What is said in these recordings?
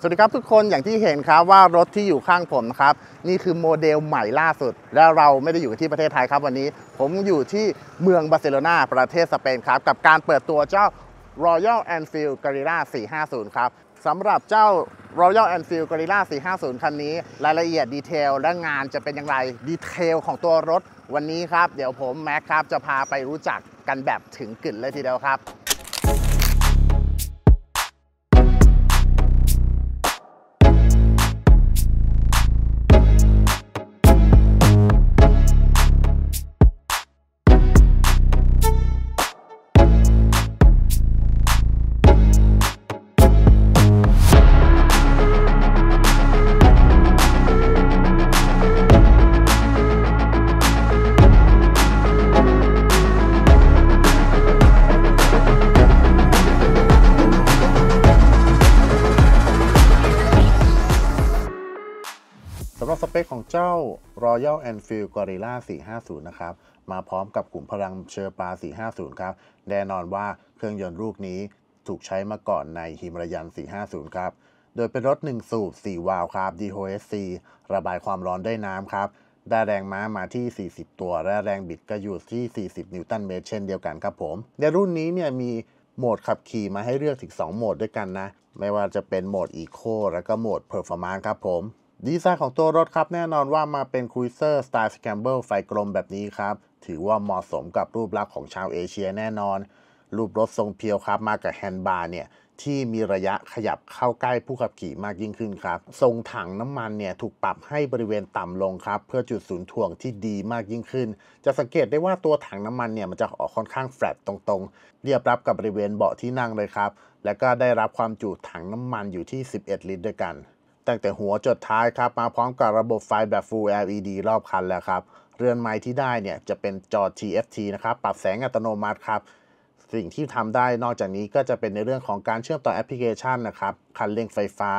สวัสดีครับทุกคนอย่างที่เห็นครับว่ารถที่อยู่ข้างผมนะครับนี่คือโมเดลใหม่ล่าสุด และเราไม่ได้อยู่ที่ประเทศไทยครับวันนี้ ผมอยู่ที่เมืองบาร์เซโลนาประเทศสเปนครับ กับการเปิดตัวเจ้า Royal Enfield c a r r e r a 450ครับสำหรับเจ้า Royal Enfield c a r r e r a 450คันนี้รายละเอียดดีเทลและงานจะเป็นอย่างไรดีเทลของตัวรถวันนี้ครับ เดี๋ยวผมแม็กครับ จะพาไปรู้จักกันแบบถึงกึ่นเลยทีเดียวครับสำหรับสเปคของเจ้า Royal Enfield Gorilla 450 นะครับ มาพร้อมกับขุมพลังเชอร์ปา 450 ครับ แน่นอนว่าเครื่องยนต์ลูกนี้ถูกใช้มาก่อนในฮิมรยัน 450 ครับ โดยเป็นรถ 1 สูบ4วาล์วครับ DHSC ระบายความร้อนได้น้ำครับได้แรงม้ามาที่ 40 ตัว และแรงบิดก็อยู่ที่ 40 นิวตันเมตร เช่นเดียวกันครับผม ในรุ่นนี้เนี่ยมีโหมดขับขี่มาให้เลือกถึง2โหมดด้วยกันนะ ไม่ว่าจะเป็นโหมด Eco และก็โหมด Performance ครับผมดีไซน์ของตัวรถครับแน่นอนว่ามาเป็นครูเซอร์สไตล์สแคมเบิลไฟกลมแบบนี้ครับถือว่าเหมาะสมกับรูปลักษณ์ของชาวเอเชียแน่นอน รูปรถทรงเพียวครับมากับแฮนด์บาร์เนี่ยที่มีระยะขยับเข้าใกล้ผู้ขับขี่มากยิ่งขึ้นครับทรงถังน้ำมันเนี่ยถูกปรับให้บริเวณต่ำลงครับเพื่อจุดศูนย์ถ่วงที่ดีมากยิ่งขึ้น จะสังเกตได้ว่าตัวถังน้ำมันเนี่ยมันจะออกค่อนข้างแฟลตตรงๆ เรียบรับกับบริเวณเบาะที่นั่งเลยครับ และก็ได้รับความจุถังน้ำมันอยู่ที่ 11 ลิตร ด้วยกันตั้งแต่หัวจดท้ายครับมาพร้อมกับระบบไฟแบบ Full LED รอบคันแล้วครับเรือนไม้ที่ได้เนี่ยจะเป็นจอ TFT นะครับปรับแสงอัตโนมัติครับสิ่งที่ทำได้นอกจากนี้ก็จะเป็นในเรื่องของการเชื่อมต่อแอปพลิเคชันนะครับคันเร่งไฟฟ้า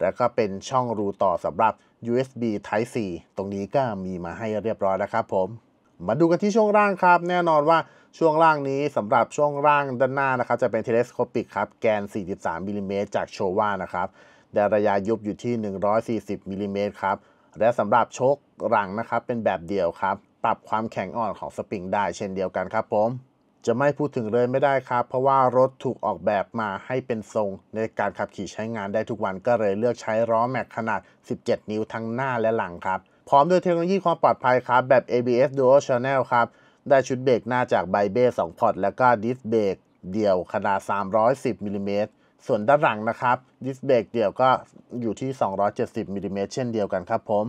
แล้วก็เป็นช่องรูต่อสำหรับ USB Type C ตรงนี้ก็มีมาให้เรียบร้อยแล้วครับผม มาดูกันที่ช่วงล่างครับ แน่นอนว่าช่วงล่างนี้สำหรับช่วงล่างด้านหน้านะครับจะเป็นเทเลสโคปิกครับแกน 43มิลิเมตรจากโชวานะครับแต่ระยะยุบอยู่ที่ 140 มิลิเมตรครับ และสำหรับโชคหลังนะครับเป็นแบบเดียวครับปรับความแข็งอ่อนของสปริงได้เช่นเดียวกันครับผม จะไม่พูดถึงเลยไม่ได้ครับ เพราะว่ารถถูกออกแบบมาให้เป็นทรง ในการขับขี่ใช้งานได้ทุกวันก็เลยเลือกใช้ล้อแม็กขนาด 17 นิ้วทั้งหน้าและหลังครับพร้อมด้วยเทคโนโลยีความปลอดภัยครับแบบ ABS Dual Channel ครับได้ชุดเบรกหน้าจากไบเบสองพอร์ตแล้วก็ดิสเบรกเดี่ยวขนาด 310มิลิเมตรส่วนด้านหลังนะครับดิสเบรกเดี่ยวก็อยู่ที่270มิลิเมตรเช่นเดียวกันครับผม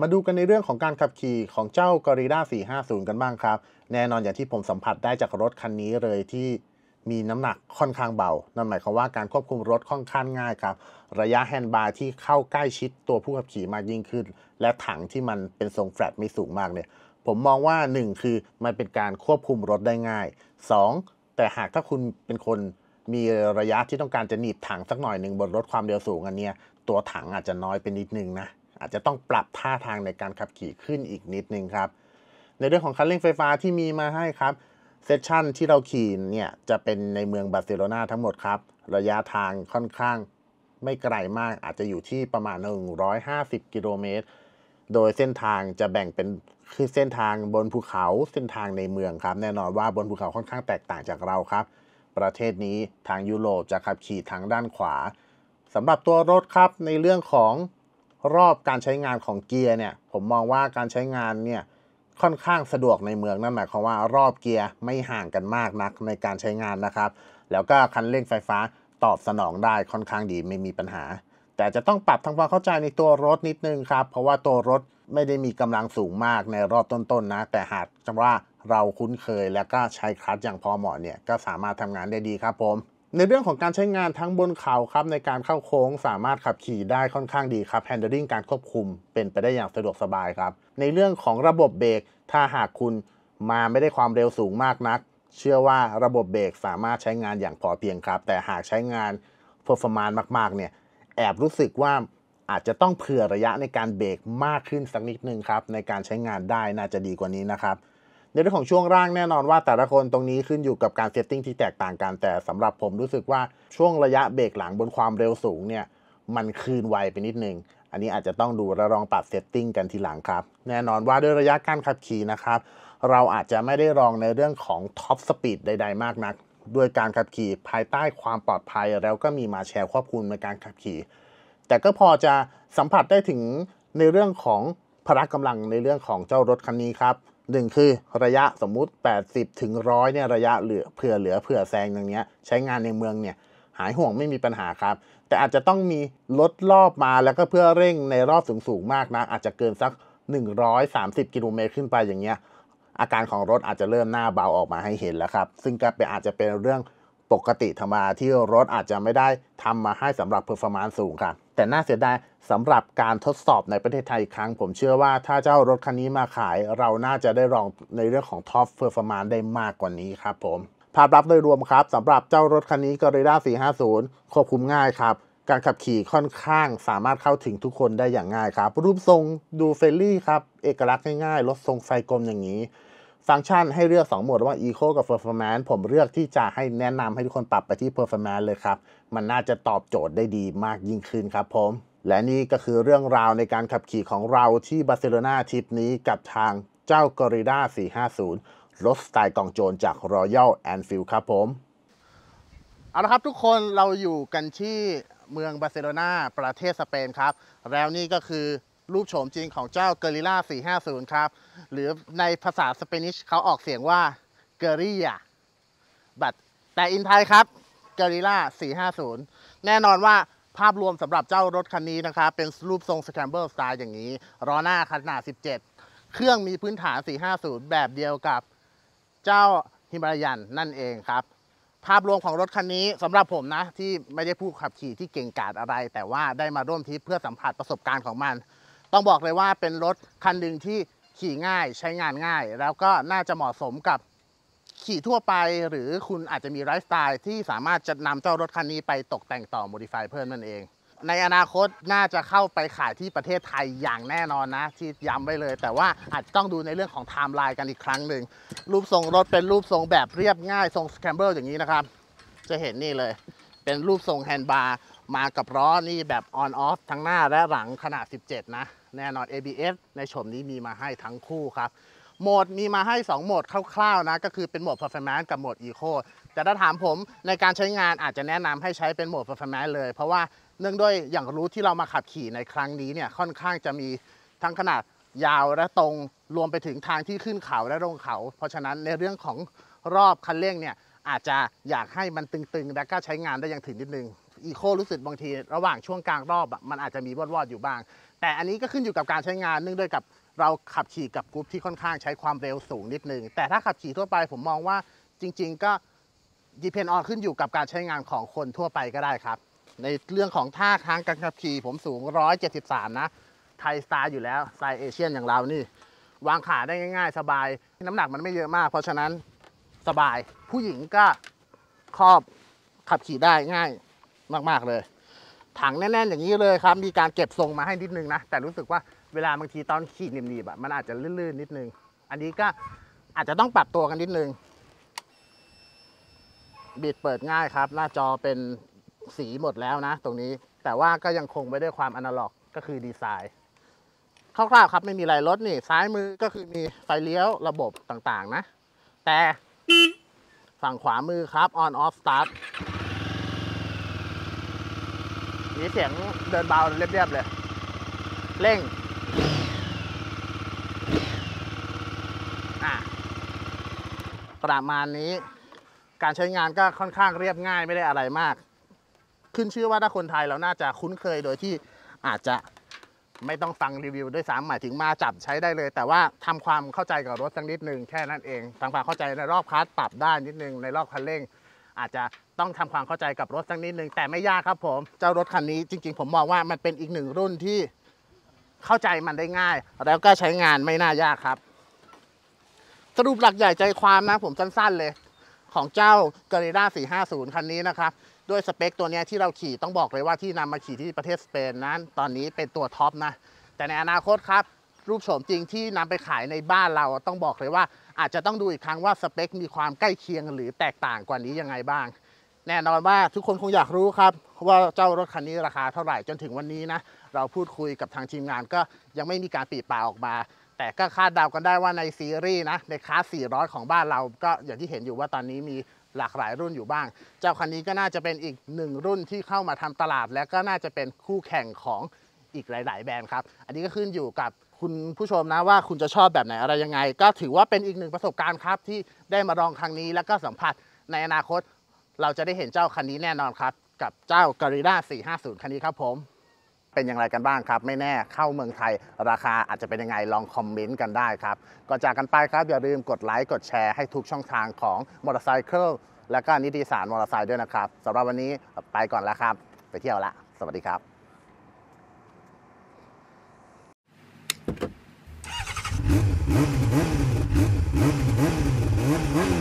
มาดูกันในเรื่องของการขับขี่ ของเจ้ากอริล่า450 กันบ้างครับ แน่นอนอย่างที่ผมสัมผัสได้จากรถคันนี้เลยที่มีน้ำหนักค่อนข้างเบานั่นหมายความว่าการควบคุมรถค่อนข้างง่ายครับ ระยะแฮนด์บาร์ที่เข้าใกล้ชิดตัวผู้ขับขี่มากยิ่งขึ้น และถังที่มันเป็นทรงแฟลตไม่สูงมากเนี่ย ผมมองว่า 1 คือมันเป็นการควบคุมรถได้ง่าย 2 แต่หากถ้าคุณเป็นคนมีระยะที่ต้องการจะหนีบถังสักหน่อยหนึ่งบนรถความเร็วสูงอันเนี้ยตัวถังอาจจะน้อยไปนิดนึงนะ อาจจะต้องปรับท่าทางในการขับขี่ขึ้นอีกนิดนึงครับ ในเรื่องของคันเร่งไฟฟ้าที่มีมาให้ครับเซสชั่นที่เราขี่เนี่ยจะเป็นในเมืองบาร์เซโลนาทั้งหมดครับระยะทางค่อนข้างไม่ไกลมากอาจจะอยู่ที่ประมาณ 150 กิโลเมตร โดยเส้นทางจะแบ่งเป็นคือเส้นทางบนภูเขาเส้นทางในเมืองครับ แน่นอนว่าบนภูเขาค่อนข้างแตกต่างจากเราครับประเทศนี้ทางยุโรปจะขับขี่ทางด้านขวาสำหรับตัวรถครับในเรื่องของรอบการใช้งานของเกียร์เนี่ยผมมองว่าการใช้งานเนี่ยค่อนข้างสะดวกในเมืองนั่นหมายความว่ารอบเกียร์ไม่ห่างกันมากนักในการใช้งานนะครับ แล้วก็คันเร่งไฟฟ้าตอบสนองได้ค่อนข้างดีไม่มีปัญหา แต่จะต้องปรับทำความเข้าใจในตัวรถนิดนึงครับเพราะว่าตัวรถไม่ได้มีกำลังสูงมากในรอบต้นๆนนะแต่หากจะว่าเราคุ้นเคยและก็ใช้คลัตช์อย่างพอเหมาะเนี่ยก็สามารถทำงานได้ดีครับผม ในเรื่องของการใช้งานทั้งบนเขาครับ ในการเข้าโค้ง สามารถขับขี่ได้ค่อนข้างดีครับ handling การควบคุมเป็นไปได้อย่างสะดวกสบายครับ ในเรื่องของระบบเบรกถ้าหากคุณมาไม่ได้ความเร็วสูงมากนัก เชื่อว่าระบบเบรกสามารถใช้งานอย่างพอเพียงครับแต่หากใช้งานเพอร์ฟอร์มานมาก ๆ เนี่ย แอบรู้สึกว่าอาจจะต้องเผื่อระยะในการเบรกมากขึ้นสักนิดนึงครับ ในการใช้งานได้น่าจะดีกว่านี้นะครับในเรื่องของช่วงร่างแน่นอนว่าแต่ละคนตรงนี้ขึ้นอยู่กับการเซตติ้งที่แตกต่างกัน แต่สำหรับผมรู้สึกว่าช่วงระยะเบรกหลังบนความเร็วสูงเนี่ย มันคืนไวไปนิดนึงอันนี้อาจจะต้องดูและลองปรับเซตติ้งกันทีหลังครับ แน่นอนว่าด้วยระยะการขับขี่นะครับ เราอาจจะไม่ได้รองในเรื่องของท็อปสปีดใด ๆ มากนัก ด้วยการขับขี่ภายใต้ความปลอดภัย แล้วก็มีมาแชร์ควบคุมในการขับขี่ แต่ก็พอจะสัมผัสได้ถึงในเรื่องของพละกำลังในเรื่องของเจ้ารถคันนี้ครับหนึ่งคือระยะสมมุติ80ถึงร้อยเนี่ยระยะเหลือเผื่อเหลือเผื่อแซงอย่างเงี้ยใช้งานในเมืองเนี่ย หายห่วงไม่มีปัญหาครับ แต่อาจจะต้องมีลดรอบมาแล้วก็เพื่อเร่งในรอบสูงสูงมากนะ อาจจะเกินสัก 130 กิโลเมตรขึ้นไปอย่างเงี้ยอาการของรถอาจจะเริ่มหน้าเบาออกมาให้เห็นแล้วครับซึ่งก็เป็นอาจจะเป็นเรื่องปกติธรรมาที่รถอาจจะไม่ได้ทำมาให้สำหรับเพอร์ฟอร์มานซ์สูงค่ะแต่น่าเสียดายสำหรับการทดสอบในประเทศไทยครั้ง ผมเชื่อว่าถ้าเจ้ารถคันนี้มาขาย เราน่าจะได้ลองในเรื่องของท็อปเพอร์ฟอร์มานซ์ได้มากกว่านี้ครับผม ภาพลับโดยรวมครับสำหรับเจ้ารถคันนี้กอริด้า450ควบคุมง่ายครับ การขับขี่ค่อนข้างสามารถเข้าถึงทุกคนได้อย่างง่ายครับ รูปทรงดูเฟรนลี่ครับเอกลักษณ์ง่ายๆรถทรงไฟกลมอย่างนี้ฟังก์ชันให้เลือก2โหมดรว่า Eco กับ Performance ผมเลือกที่จะให้แนะนำให้ทุกคนปรับไปที่ Performance เลยครับ มันน่าจะตอบโจทย์ได้ดีมากยิ่งขึ้นครับผม และนี่ก็คือเรื่องราวในการขับขี่ของเราที่บาร์เซโลนาทริปนี้กับทางเจ้ากอริด้า450 รถสไตล์กองโจรจาก Royal Anfield ครับผม เอาละครับทุกคนเราอยู่กันที่เมืองบาร์เซโลนาประเทศสเปนครับ แล้วนี่ก็คือรูปโฉมจริงของเจ้าเกอริล่า 450 ครับ หรือในภาษาสเปนิชเขาออกเสียงว่าเกอริยาบัตแต่อินไทยครับเกอริล่า450 แน่นอนว่าภาพรวมสำหรับเจ้ารถคันนี้นะครับ เป็นรูปทรงสแคมเบอร์สไตล์อย่างนี้ล้อหน้าขนาด17 เครื่องมีพื้นฐาน 450 แบบเดียวกับเจ้าฮิมาลายันนั่นเองครับ ภาพรวมของรถคันนี้สำหรับผมนะ ที่ไม่ได้ผู้ขับขี่ที่เก่งกาจอะไร แต่ว่าได้มาร่วมทริปเพื่อสัมผัสประสบการณ์ของมันต้องบอกเลยว่าเป็นรถคันหนึ่งที่ขี่ง่ายใช้งานง่าย แล้วก็น่าจะเหมาะสมกับขี่ทั่วไปหรือคุณอาจจะมีไลฟ์สไตล์ที่สามารถจะนำเจ้ารถคันนี้ไปตกแต่งต่อ modify เพิ่มนั่นเอง ในอนาคตน่าจะเข้าไปขายที่ประเทศไทยอย่างแน่นอนนะ ที่ย้ำไว้เลย แต่ว่าอาจต้องดูในเรื่องของไทม์ไลน์กันอีกครั้งหนึ่งรูปทรงรถเป็นรูปทรงแบบเรียบง่าย ทรงสแคมเบิลอย่างนี้นะครับ จะเห็นนี่เลย เป็นรูปทรงแฮนด์บาร์มากับล้อนี่แบบออนออฟทั้งหน้าและหลังขนาด17 นะแน่นอน ABS ในชมนี้มีมาให้ทั้งคู่ครับโหมดมีมาให้2โหมดคร่าวๆนะก็คือเป็นโหมด performance กับโหมด eco แต่ถ้าถามผมในการใช้งานอาจจะแนะนำให้ใช้เป็นโหมด performance เลย เพราะว่าเนื่องด้วยอย่างรู้ที่เรามาขับขี่ในครั้งนี้เนี่ยค่อนข้างจะมีทั้งขนาดยาวและตรงรวมไปถึงทางที่ขึ้นเขาและลงเขา เพราะฉะนั้นในเรื่องของรอบคันเร่งเนี่ยอาจจะอยากให้มันตึงๆ และก็ใช้งานได้อย่างถึงนิดนึงอีโครู้สึกบางที ระหว่างช่วงกลางรอบมันอาจจะมีวอดๆอยู่บ้าง แต่อันนี้ก็ขึ้นอยู่กับการใช้งานเนื่องด้วยกับเราขับขี่กับกรุ๊ปที่ค่อนข้างใช้ความเร็วสูงนิดนึง แต่ถ้าขับขี่ทั่วไปผมมองว่าจริงๆก็ดีเพนออนขึ้นอยู่กับการใช้งานของคนทั่วไปก็ได้ครับ ในเรื่องของท่าทางการขับขี่ผมสูง 173นะ ไทยสไตล์อยู่แล้วสไตล์เอเชียนอย่างเรานี่วางขาได้ง่ายๆ สบายน้ำหนักมันไม่เยอะมาก เพราะฉะนั้นสบายผู้หญิงก็ครอบขับขี่ได้ง่ายมากๆเลย ถังแน่นๆอย่างนี้เลยครับ มีการเก็บทรงมาให้นิดนึงนะแต่รู้สึกว่าเวลาบางทีตอนขี่นิ่มๆอ่ะมันอาจจะลื่นๆ นิดนึง อันนี้ก็อาจจะต้องปรับตัวกันนิดนึง บิดเปิดง่ายครับ หน้าจอเป็นสีหมดแล้วนะตรงนี้ แต่ว่าก็ยังคงไว้ด้วยความอนาล็อก ก็คือดีไซน์ คร่าวๆครับไม่มีอะไรรถนี่ ซ้ายมือก็คือมีไฟเลี้ยวระบบต่างๆ นะ แต่ฝั่งขวามือครับ on off start ีเสียงเดินเบาเรียบๆเลยเร่งะประมาณนี้ การใช้งานก็ค่อนข้างเรียบง่ายไม่ได้อะไรมาก ขึ้นชื่อว่าถ้าคนไทยเราน่าจะคุ้นเคยโดยที่อาจจะไม่ต้องฟังรีวิวด้วยซ้ำหมายถึงมาจับใช้ได้เลย แต่ว่าทำความเข้าใจกับรถสักนิดนึงแค่นั้นเองทำความเข้าใจในรอบคัสปรับได้นิดนึงในรอบคันเร่งอาจจะต้องทำความเข้าใจกับรถสักนิดนึงแต่ไม่ยากครับผม เจ้ารถคันนี้ จริง ๆ ผมมองว่ามันเป็นอีกหนึ่งรุ่นที่เข้าใจมันได้ง่าย แล้วก็ใช้งานไม่น่ายากครับ สรุปหลักใหญ่ใจความนะผมสั้นๆ เลย ของเจ้า g o r i l l a 450 คันนี้นะครับด้วยสเปคตัวนี้ที่เราขี่ต้องบอกเลยว่าที่นำมาขี่ที่ประเทศสเปนนั้น ตอนนี้เป็นตัวท็อปนะ แต่ในอนาคตครับรูปโฉมจริงที่นำไปขายในบ้านเราต้องบอกเลยว่า อาจจะต้องดูอีกครั้งว่าสเปคมีความใกล้เคียงหรือแตกต่างกว่านี้ยังไงบ้าง แน่นอนว่าทุกคนคงอยากรู้ครับว่าเจ้ารถคันนี้ราคาเท่าไหร่จนถึงวันนี้นะเราพูดคุยกับทางทีมงาน ก็ยังไม่มีการปีปากออกมา แต่ก็คาดเดากันได้ว่าในซีรีส์นะในคลาส400 ของบ้านเราก็อย่างที่เห็นอยู่ว่าตอนนี้มีหลากหลายรุ่นอยู่บ้าง เจ้าคันนี้ก็น่าจะเป็นอีกหนึ่งรุ่นที่เข้ามาทำตลาดและก็น่าจะเป็นคู่แข่งของอีกหลาย ๆ แบรนด์ครับ อันนี้ก็ขึ้นอยู่กับคุณผู้ชมนะว่าคุณจะชอบแบบไหนอะไรยังไง ก็ถือว่าเป็นอีกหนึ่งประสบการณ์ครับ ที่ได้มาลองครั้งนี้แล้วก็สัมผัสในอนาคต เราจะได้เห็นเจ้าคันนี้แน่นอนครับ กับเจ้าก o ริ l ่า450 คันนี้ครับผม เป็นอย่างไรกันบ้างครับ ไม่แน่เข้าเมืองไทยราคาอาจจะเป็นยังไงลองคอมเมนต์กันได้ครับก็จากกันไปครับอย่าลืมกดไลค์กดแชร์ให้ทุกช่องทางของมอเตอร์ไซค์คและก็นิติสารมอเตอร์ไซค์ด้วยนะครับสำหรับวันนี้ไปก่อนแล้วครับ ไปเที่ยวละสวัสดีครับ Mm-hmm.